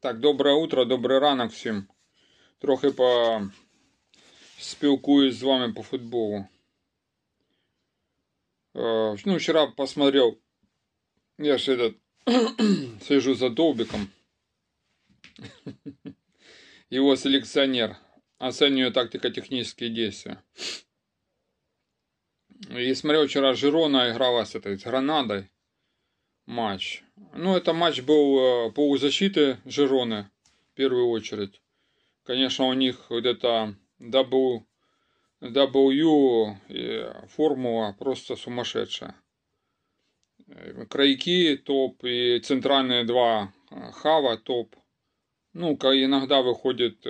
Так, доброе утро, добрий ранок всем. Трохи по... спілкуюсь з вами по футболу. Ну, вчера посмотрел, я же этот, сижу за долбиком. Его селекционер. оценю тактико-технические действия. И смотрел вчера Жирона играла с этой с Гранадой матч. Ну, это матч был э, полузащиты Жироны в первую очередь. Конечно, у них вот эта W, w формула просто сумасшедшая. Э, крайки топ и центральные два э, хава топ. Ну, как иногда выходит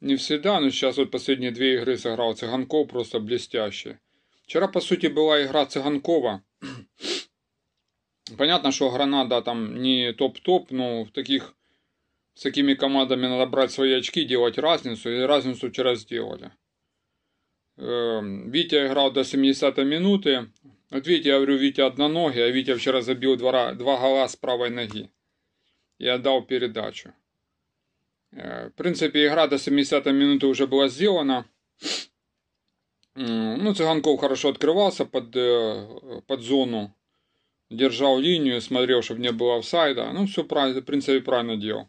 не всегда, но сейчас вот последние две игры сыграл Цыганков просто блестяще. Вчера, по сути, была игра Цыганкова – Понятно, что Гранада там не топ-топ, но в таких, с такими командами надо брать свои очки, делать разницу, и разницу вчера сделали. Эм, Витя играл до 70 минуты. Вот Витя, я говорю, Витя одноногий, а Витя вчера забил два, два гола с правой ноги. И отдал передачу. Э, в принципе, игра до 70 минуты уже была сделана. Ну, Цыганков хорошо открывался под, э, под зону держал линию, смотрел, чтобы не было офсайда. Ну, все правильно, в принципе, правильно делал.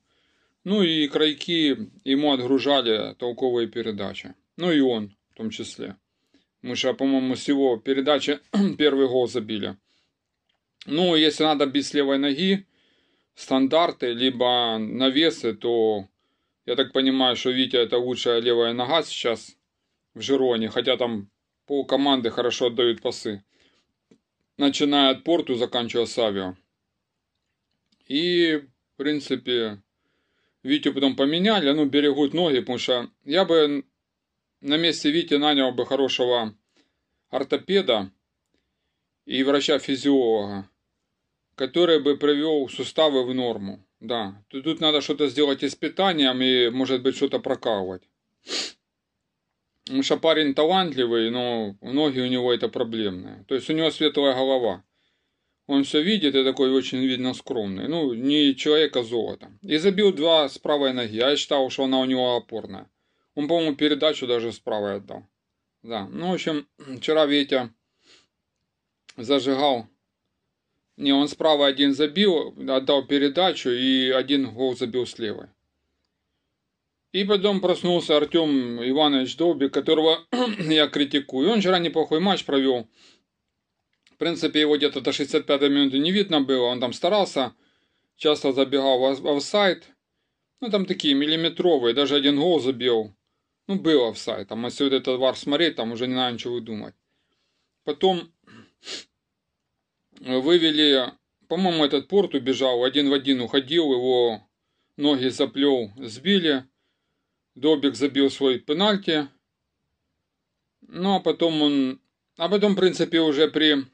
Ну и крайки ему отгружали толковые передачи. Ну и он в том числе. Мы же, а, по-моему, с его передачи первый гол забили. Ну, если надо без левой ноги, стандарты, либо навесы, то я так понимаю, что Витя это лучшая левая нога сейчас в Жироне, хотя там пол команды хорошо отдают пасы начиная от Порту, заканчивая Савио. И, в принципе, Витю потом поменяли, ну, берегут ноги, потому что я бы на месте Вити нанял бы хорошего ортопеда и врача-физиолога, который бы привел суставы в норму. Да, тут, надо что-то сделать и с питанием, и, может быть, что-то прокалывать. Потому что парень талантливый, но ноги у него это проблемные. То есть у него светлая голова. Он все видит и такой очень, видно, скромный. Ну, не человека золота. И забил два с правой ноги. Я считал, что она у него опорная. Он, по-моему, передачу даже с правой отдал. Да, ну, в общем, вчера Витя зажигал. Не, он справа один забил, отдал передачу и один гол забил с левой. И потом проснулся Артем Иванович Долби, которого я критикую. Он вчера неплохой матч провел. В принципе, его где-то до 65 минуты не видно было. Он там старался, часто забегал в офсайт. Ну, там такие миллиметровые, даже один гол забил. Ну, был офсайт. Там, если вот этот вар смотреть, там уже не надо ничего думать. Потом вывели, по-моему, этот порт убежал, один в один уходил, его ноги заплел, сбили. Добик забил свой пенальти. Ну, а потом он... А потом, в принципе, уже при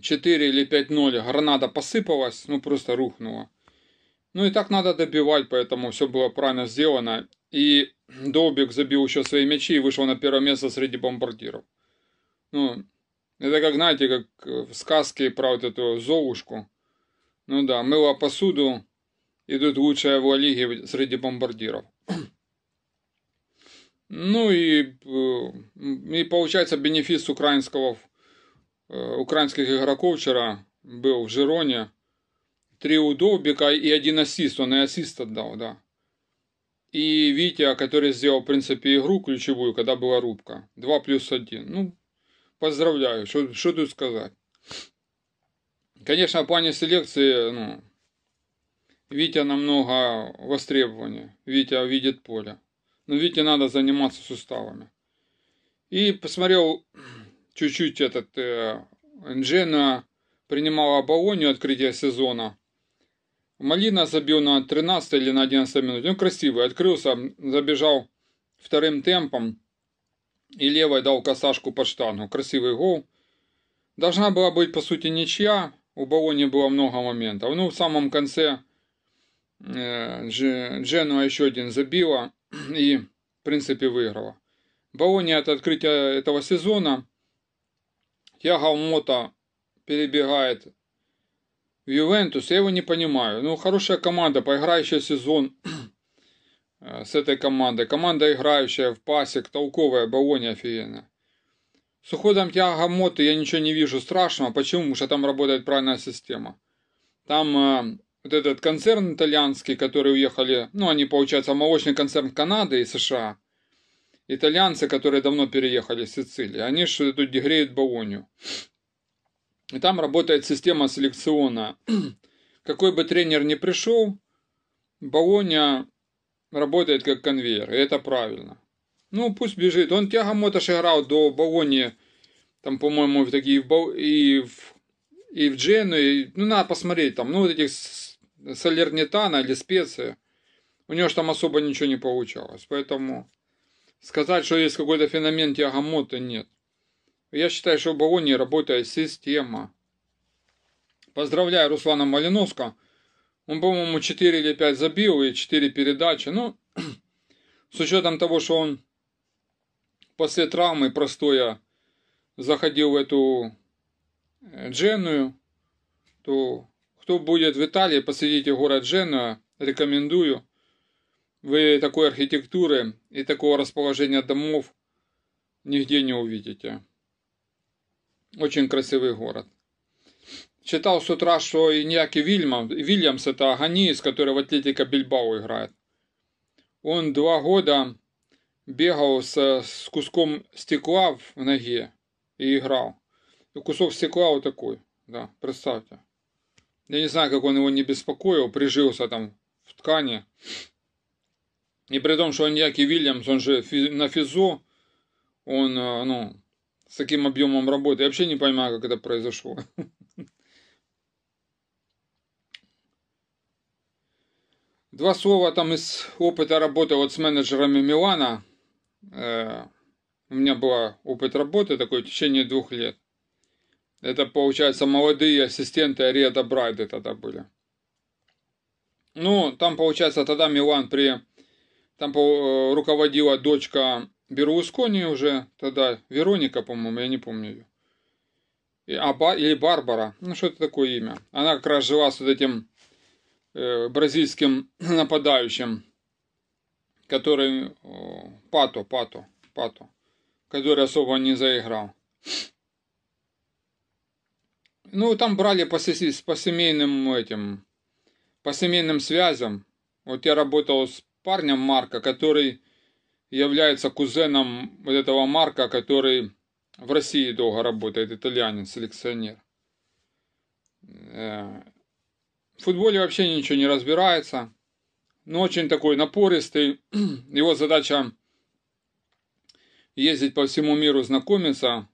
4 или 5-0 граната посыпалась, ну, просто рухнула. Ну, и так надо добивать, поэтому все было правильно сделано. И Добик забил еще свои мячи и вышел на первое место среди бомбардиров. Ну, это как, знаете, как в сказке про вот эту Золушку. Ну да, мыла посуду, Идут лучшие в Лиге среди бомбардиров. Ну и, э, и получается бенефис украинского, э, украинских игроков вчера был в Жироне. Три удобика и один ассист, он и ассист отдал, да. И Витя, который сделал, в принципе, игру ключевую, когда была рубка. два плюс один Ну, поздравляю, что тут сказать. Конечно, в плане селекции, ну, Витя намного востребованнее. Витя видит поле. Но Вите надо заниматься суставами. И посмотрел чуть-чуть этот э, Джена принимала Болонию открытие сезона. Малина забил на 13 или на 11 минуте. Ну, красивый. Открылся, забежал вторым темпом. И левой дал косашку под штангу. Красивый гол. Должна была быть, по сути, ничья. У Болони было много моментов. Ну, в самом конце Э, Дженуа еще один забила и, в принципе, выиграла. Болония от открытия этого сезона. Тяга Мота перебегает в Ювентус. Я его не понимаю. Ну, хорошая команда, поиграющая сезон э, с этой командой. Команда, играющая в пасик, толковая, Болония офигенная. С уходом Тиаго Моты я ничего не вижу страшного. Почему? Потому что там работает правильная система. Там э, вот этот концерн итальянский, которые уехали, ну, они, получается, молочный концерн Канады и США, итальянцы, которые давно переехали с Сицилии, они же тут греют Болонию. И там работает система селекционная. Какой бы тренер ни пришел, Болония работает как конвейер, и это правильно. Ну, пусть бежит. Он Тягамоташ играл до Болонии, там, по-моему, в такие и в, и в Джену, и, ну, надо посмотреть, там, ну, вот этих Солернитана или Специя, у него же там особо ничего не получалось. Поэтому сказать, что есть какой-то феномен тягомоты, нет. Я считаю, что в Болонии работает система. Поздравляю Руслана Малиновского. Он, по-моему, 4 или 5 забил и 4 передачи. Ну, с учетом того, что он после травмы простоя заходил в эту э, Дженную, то кто будет в Италии, посетите город Дженуа, рекомендую. Вы такой архитектуры и такого расположения домов нигде не увидите. Очень красивый город. Читал с утра, что и некий Вильямс, Вильямс это агонист, который в Атлетика Бильбао играет. Он два года бегал с, с куском стекла в ноге и играл. И кусок стекла вот такой, да, представьте. Я не знаю, как он его не беспокоил, прижился там в ткани. И при том, что он Яки Вильямс, он же на физо, он, э, ну, с таким объемом работы. Я вообще не понимаю, как это произошло. Два слова там из опыта работы вот с менеджерами Милана. Э, у меня был опыт работы такой в течение двух лет. Это, получается, молодые ассистенты Ариэда Брайды тогда были. Ну, там, получается, тогда Милан при... Там э, руководила дочка Берускони уже тогда, Вероника, по-моему, я не помню ее. И, а, Ба, или Барбара, ну что это такое имя. Она как раз жила с вот этим э, бразильским нападающим, который... Э, Пато, Пато, Пато, который особо не заиграл. Ну, там брали по, по семейным этим, по семейным связям. Вот я работал с парнем Марка, который является кузеном вот этого Марка, который в России долго работает, итальянец, селекционер. Э, в футболе вообще ничего не разбирается, но очень такой напористый. Его задача ездить по всему миру, знакомиться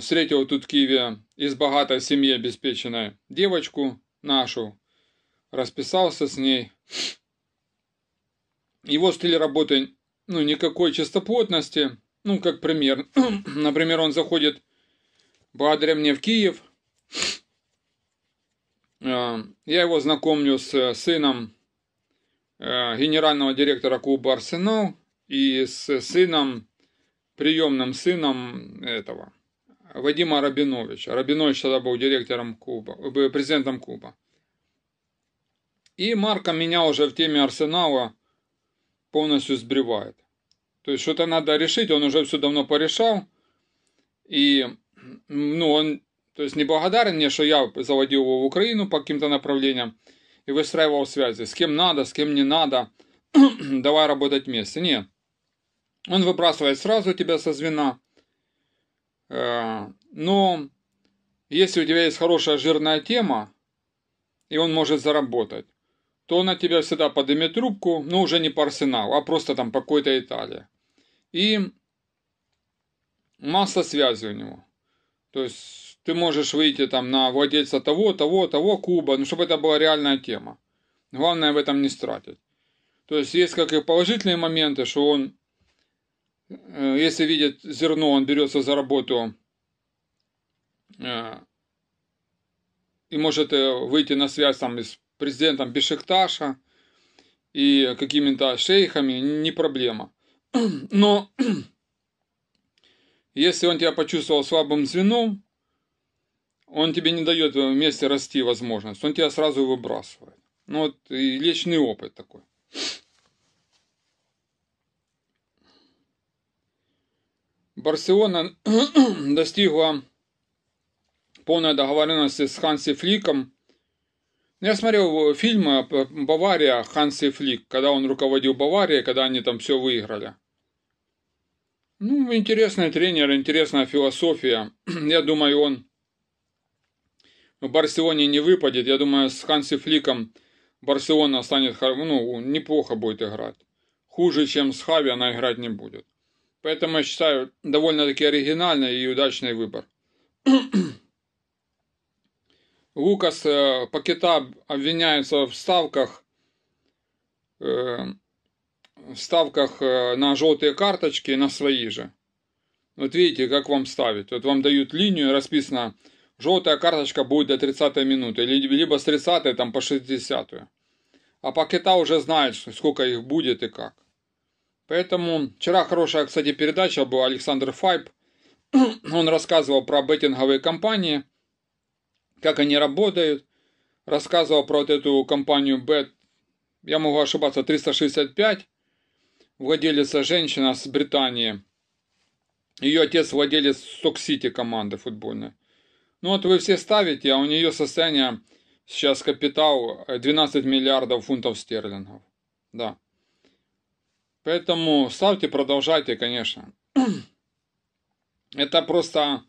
встретил тут в Киеве из богатой семьи обеспеченной девочку нашу, расписался с ней. Его стиль работы, ну, никакой чистоплотности, ну, как пример. Например, он заходит благодаря мне в Киев, а, я его знакомлю с сыном э, генерального директора клуба «Арсенал» и с сыном, приемным сыном этого – Вадима Рабиновича. Рабинович тогда был директором клуба, э, президентом клуба. И Марка меня уже в теме Арсенала полностью сбривает. То есть что-то надо решить, он уже все давно порешал. И ну, он то есть, не благодарен мне, что я заводил его в Украину по каким-то направлениям и выстраивал связи. С кем надо, с кем не надо. Давай работать вместе. Нет. Он выбрасывает сразу тебя со звена – Э, но если у тебя есть хорошая жирная тема, и он может заработать, то он от тебя всегда поднимет трубку, но уже не по арсеналу, а просто там по какой-то Италии. И масса связи у него. То есть ты можешь выйти там на владельца того, того, того клуба, ну чтобы это была реальная тема. Главное в этом не стратить. То есть есть как и положительные моменты, что он Э, если видит зерно, он берется за работу э, и может э, выйти на связь там с президентом Бешекташа и какими-то шейхами, не проблема. Но если он тебя почувствовал слабым звеном, он тебе не дает вместе расти возможность, он тебя сразу выбрасывает. Ну вот и личный опыт такой. Барселона достигла полной договоренности с Ханси Фликом. Я смотрел фильм «Бавария» Ханси Флик, когда он руководил Баварией, когда они там все выиграли. Ну, интересный тренер, интересная философия. Я думаю, он в Барселоне не выпадет. Я думаю, с Ханси Фликом Барселона станет ну, неплохо будет играть. Хуже, чем с Хави она играть не будет. Поэтому я считаю довольно-таки оригинальный и удачный выбор. Лукас э, Пакета обвиняется в ставках, э, в ставках э, на желтые карточки, на свои же. Вот видите, как вам ставить. Вот вам дают линию, расписано, желтая карточка будет до 30 минуты, либо с 30 там по 60. -ю. А Пакета уже знает, сколько их будет и как. Поэтому вчера хорошая, кстати, передача была Александр Файб. Он рассказывал про беттинговые компании, как они работают. Рассказывал про вот эту компанию Bet, я могу ошибаться, 365. Владелица женщина с Британии. Ее отец владелец Сок-Сити команды футбольной. Ну вот вы все ставите, а у нее состояние сейчас капитал 12 э, миллиардов фунтов стерлингов. Да. Поэтому ставьте, продолжайте, конечно. Это просто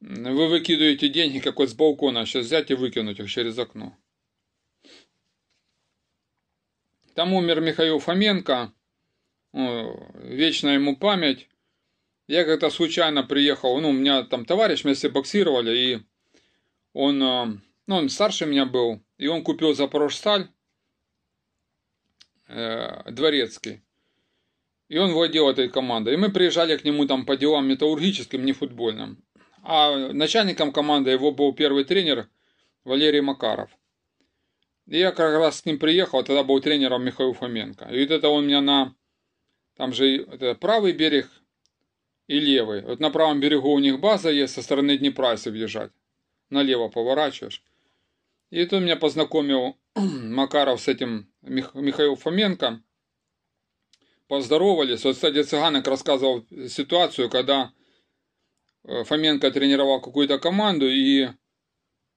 вы выкидываете деньги какой вот с балкона, сейчас взять и выкинуть их через окно. Там умер Михаил Фоменко, вечная ему память. Я как-то случайно приехал, ну, у меня там товарищ, вместе боксировали, и он, э, ну, он старше меня был, и он купил Запорожсталь, Э, дворецкий. И он владел этой командой. И мы приезжали к нему там по делам металлургическим, не футбольным. А начальником команды его был первый тренер Валерий Макаров. И я как раз с ним приехал, а тогда был тренером Михаил Фоменко. И вот это он меня на... Там же это правый берег и левый. Вот на правом берегу у них база есть, со стороны Днепра если въезжать. Налево поворачиваешь. И это он меня познакомил Макаров с этим Мих, Михаил Фоменко поздоровались. Вот, кстати, Цыганок рассказывал ситуацию, когда э, Фоменко тренировал какую-то команду, и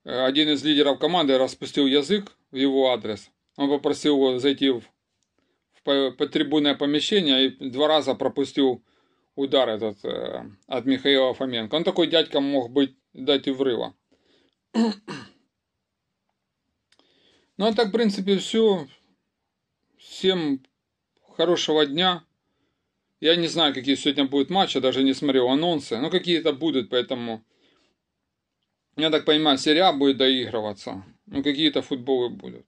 э, один из лидеров команды распустил язык в его адрес. Он попросил его зайти в, в подтрибунное помещение и два раза пропустил удар этот э, от Михаила Фоменко. Он такой дядька мог быть дать и врыва. Ну, а так, в принципе, все. Всем хорошего дня. Я не знаю, какие сегодня будут матчи, даже не смотрел анонсы. Но ну, какие-то будут, поэтому... Я так понимаю, серия будет доигрываться. Ну, какие-то футболы будут.